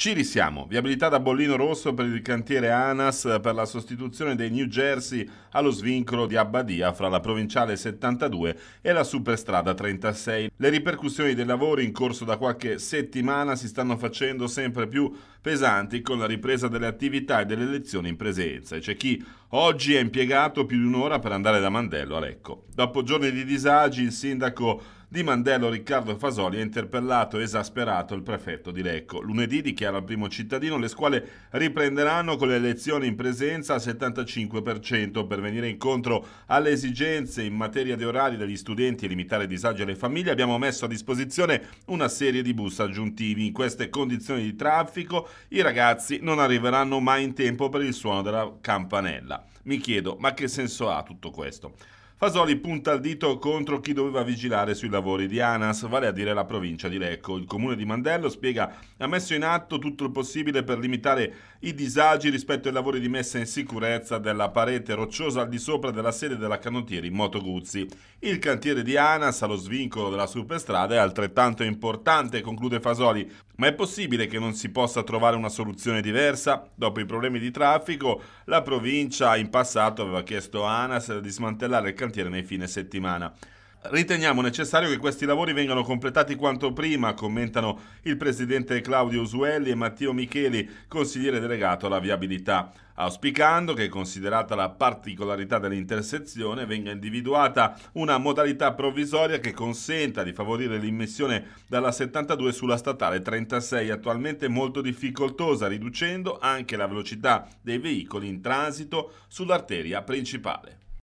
Ci risiamo. Viabilità da bollino rosso per il cantiere ANAS per la sostituzione dei New Jersey allo svincolo di Abbadia fra la provinciale 72 e la superstrada 36. Le ripercussioni dei lavori in corso da qualche settimana si stanno facendo sempre più pesanti con la ripresa delle attività e delle lezioni in presenza e c'è chi oggi è impiegato più di un'ora per andare da Mandello a Lecco. Dopo giorni di disagi il sindaco di Mandello Riccardo Fasoli ha interpellato esasperato il prefetto di Lecco. Lunedì, dichiara il primo cittadino, le scuole riprenderanno con le lezioni in presenza al 75% per venire incontro alle esigenze in materia di orari degli studenti e limitare i disagi alle famiglie. Abbiamo messo a disposizione una serie di bus aggiuntivi. In queste condizioni di traffico i ragazzi non arriveranno mai in tempo per il suono della campanella. Mi chiedo, ma che senso ha tutto questo? Fasoli punta il dito contro chi doveva vigilare sui lavori di ANAS, vale a dire la provincia di Lecco. Il comune di Mandello, spiega, ha messo in atto tutto il possibile per limitare i disagi rispetto ai lavori di messa in sicurezza della parete rocciosa al di sopra della sede della canottieri Moto Guzzi. Il cantiere di ANAS allo svincolo della superstrada è altrettanto importante, conclude Fasoli, ma è possibile che non si possa trovare una soluzione diversa? Dopo i problemi di traffico, la provincia in passato aveva chiesto a ANAS di smantellare il cantiere cantiere nei fine settimana. Riteniamo necessario che questi lavori vengano completati quanto prima, commentano il presidente Claudio Usuelli e Matteo Micheli, consigliere delegato alla viabilità, auspicando che, considerata la particolarità dell'intersezione, venga individuata una modalità provvisoria che consenta di favorire l'immissione dalla 72 sulla statale 36, attualmente molto difficoltosa, riducendo anche la velocità dei veicoli in transito sull'arteria principale.